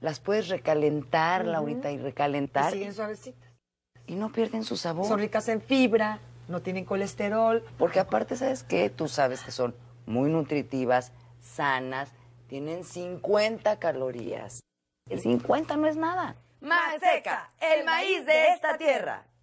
Las puedes recalentar, Laurita, y recalentar. Y siguen suavecitas. Y no pierden su sabor. Son ricas en fibra, no tienen colesterol. Porque aparte, ¿sabes qué? Tú sabes que son muy nutritivas, sanas, tienen 50 calorías. El 50 no es nada. Más seca, el maíz de esta tierra.